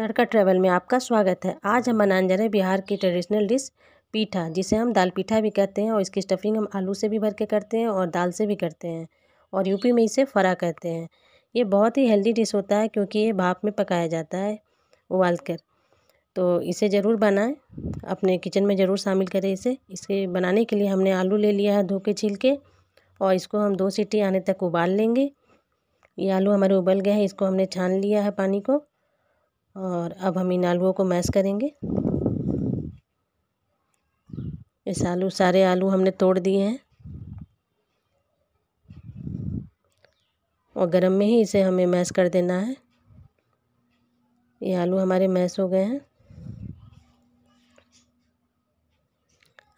तड़का travel में आपका स्वागत है आज हम बनाने जा रहे हैं बिहार की ट्रेडिशनल डिश पीठा जिसे हम दाल पीठा भी कहते हैं और इसकी स्टफिंग हम आलू से भी भर के करते हैं और दाल से भी करते हैं और यूपी में इसे फरा कहते हैं ये बहुत ही हेल्दी डिश होता है क्योंकि ये भाप में पकाया जाता है उबाल कर तो इसे ज़रूर बनाएँ अपने किचन में ज़रूर शामिल करें इसे इसके बनाने के लिए हमने आलू ले लिया है धो के छील के और इसको हम दो सीटी आने तक उबाल लेंगे ये आलू हमारे उबल गए हैं इसको हमने छान लिया है पानी को और अब हम इन आलूओं को मैश करेंगे इस आलू सारे आलू हमने तोड़ दिए हैं और गरम में ही इसे हमें मैश कर देना है ये आलू हमारे मैश हो गए हैं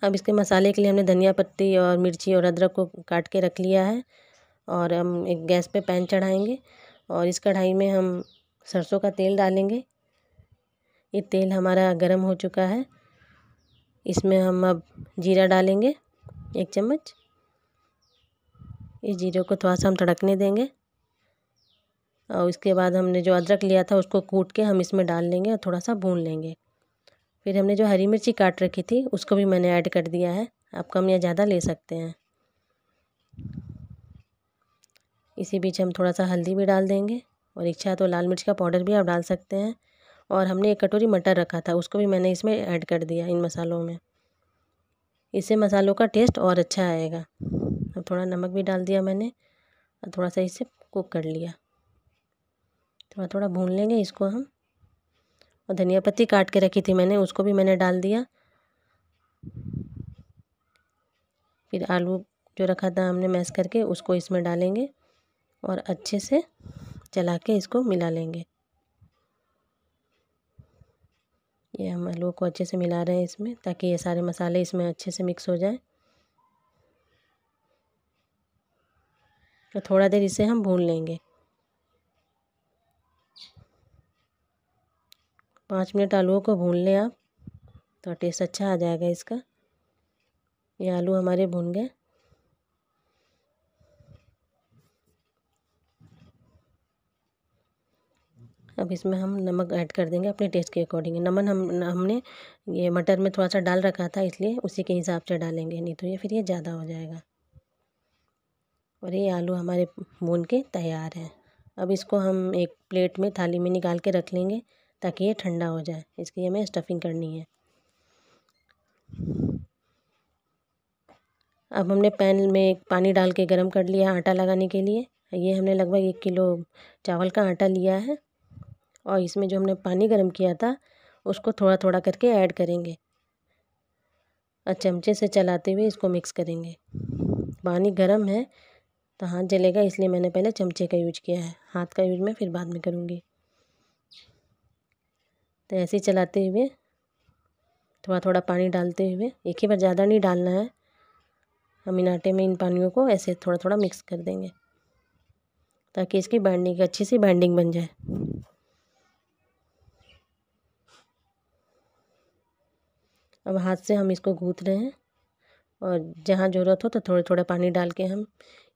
अब इसके मसाले के लिए हमने धनिया पत्ती और मिर्ची और अदरक को काट के रख लिया है और हम एक गैस पे पैन चढ़ाएंगे और इस कढ़ाई में हम सरसों का तेल डालेंगे ये तेल हमारा गर्म हो चुका है इसमें हम अब जीरा डालेंगे एक चम्मच इस जीरे को थोड़ा सा हम तड़कने देंगे और उसके बाद हमने जो अदरक लिया था उसको कूट के हम इसमें डाल लेंगे और थोड़ा सा भून लेंगे फिर हमने जो हरी मिर्ची काट रखी थी उसको भी मैंने ऐड कर दिया है आप कम या ज़्यादा ले सकते हैं इसी बीच हम थोड़ा सा हल्दी भी डाल देंगे और इच्छा तो लाल मिर्च का पाउडर भी आप डाल सकते हैं और हमने एक कटोरी मटर रखा था उसको भी मैंने इसमें ऐड कर दिया इन मसालों में इससे मसालों का टेस्ट और अच्छा आएगा अब थोड़ा नमक भी डाल दिया मैंने और थोड़ा सा इसे कुक कर लिया थोड़ा थोड़ा भून लेंगे इसको हम और धनिया पत्ती काट के रखी थी मैंने उसको भी मैंने डाल दिया फिर आलू जो रखा था हमने मैश करके उसको इसमें डालेंगे और अच्छे से चला के इसको मिला लेंगे ये हम आलू को अच्छे से मिला रहे हैं इसमें ताकि ये सारे मसाले इसमें अच्छे से मिक्स हो जाए तो थोड़ा देर इसे हम भून लेंगे पाँच मिनट आलूओं को भून लें आप तो टेस्ट अच्छा आ जाएगा इसका ये आलू हमारे भून गए अब इसमें हम नमक ऐड कर देंगे अपने टेस्ट के अकॉर्डिंग नमन हम हमने ये मटर में थोड़ा सा डाल रखा था इसलिए उसी के हिसाब से डालेंगे नहीं तो ये फिर ये ज़्यादा हो जाएगा और ये आलू हमारे भून के तैयार हैं अब इसको हम एक प्लेट में थाली में निकाल के रख लेंगे ताकि ये ठंडा हो जाए इसकी हमें स्टफिंग करनी है अब हमने पैन में पानी डाल के गर्म कर लिया आटा लगाने के लिए ये हमने लगभग एक किलो चावल का आटा लिया है और इसमें जो हमने पानी गर्म किया था उसको थोड़ा थोड़ा करके ऐड करेंगे और चमचे से चलाते हुए इसको मिक्स करेंगे पानी गर्म है तो हाथ जलेगा इसलिए मैंने पहले चमचे का यूज किया है हाथ का यूज मैं फिर बाद में करूँगी तो ऐसे ही चलाते हुए थोड़ा थोड़ा पानी डालते हुए एक ही बार ज़्यादा नहीं डालना है हम इन आटे में इन पानियों को ऐसे थोड़ा थोड़ा मिक्स कर देंगे ताकि इसकी बाइंडिंग अच्छी सी बाइंडिंग बन जाए अब हाथ से हम इसको गूँथ रहे हैं और जहाँ ज़रूरत हो तो थोड़े थोड़ा पानी डाल के हम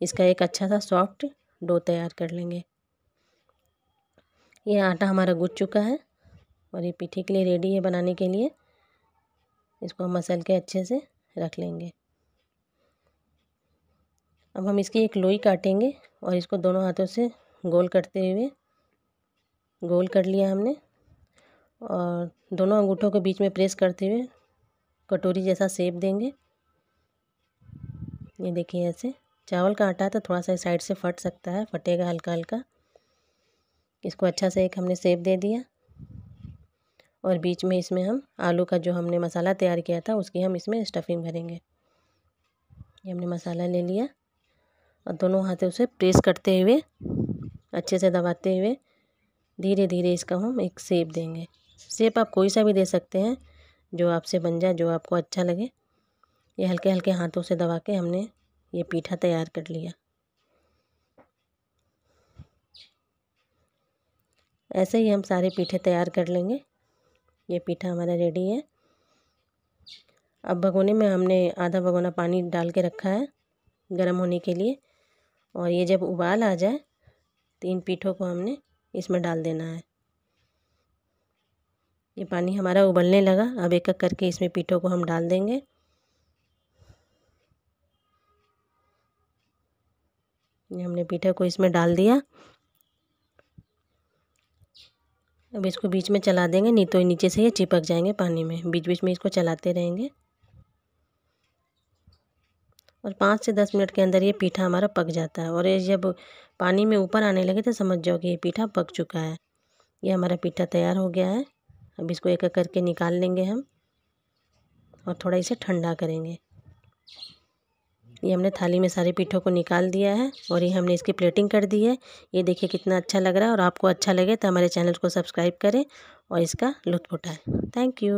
इसका एक अच्छा सा सॉफ्ट डो तैयार कर लेंगे ये आटा हमारा गुज चुका है और ये पीठे के लिए रेडी है बनाने के लिए इसको हम मसल के अच्छे से रख लेंगे अब हम इसकी एक लोई काटेंगे और इसको दोनों हाथों से गोल करते हुए गोल कर लिया हमने और दोनों अंगूठों के बीच में प्रेस करते हुए कटोरी जैसा सेप देंगे ये देखिए ऐसे चावल का आटा तो थोड़ा सा साइड से फट सकता है फटेगा हल्का हल्का इसको अच्छा से एक हमने सेप दे दिया और बीच में इसमें हम आलू का जो हमने मसाला तैयार किया था उसकी हम इसमें स्टफिंग भरेंगे ये हमने मसाला ले लिया और दोनों हाथों से प्रेस करते हुए अच्छे से दबाते हुए धीरे धीरे इसका हम एक सेप देंगे सेप आप कोई सा भी दे सकते हैं जो आपसे बन जाए जो आपको अच्छा लगे ये हल्के हल्के हाथों से दबा के हमने ये पीठा तैयार कर लिया ऐसे ही हम सारे पीठे तैयार कर लेंगे ये पीठा हमारा रेडी है अब भगोने में हमने आधा भगोना पानी डाल के रखा है गर्म होने के लिए और ये जब उबाल आ जाए तो इन पीठों को हमने इसमें डाल देना है ये पानी हमारा उबलने लगा अब एक एक करके इसमें पीठों को हम डाल देंगे ये हमने पीठा को इसमें डाल दिया अब इसको बीच में चला देंगे नहीं तो नीचे से ये चिपक जाएंगे पानी में बीच बीच में इसको चलाते रहेंगे और पाँच से दस मिनट के अंदर ये पीठा हमारा पक जाता है और ये जब पानी में ऊपर आने लगे तो समझ जाओ कि ये पीठा पक चुका है ये हमारा पीठा तैयार हो गया है अब इसको एक एक करके निकाल लेंगे हम और थोड़ा इसे ठंडा करेंगे ये हमने थाली में सारे पीठों को निकाल दिया है और ये हमने इसकी प्लेटिंग कर दी है ये देखिए कितना अच्छा लग रहा है और आपको अच्छा लगे तो हमारे चैनल को सब्सक्राइब करें और इसका लुत्फ उठाएँ थैंक यू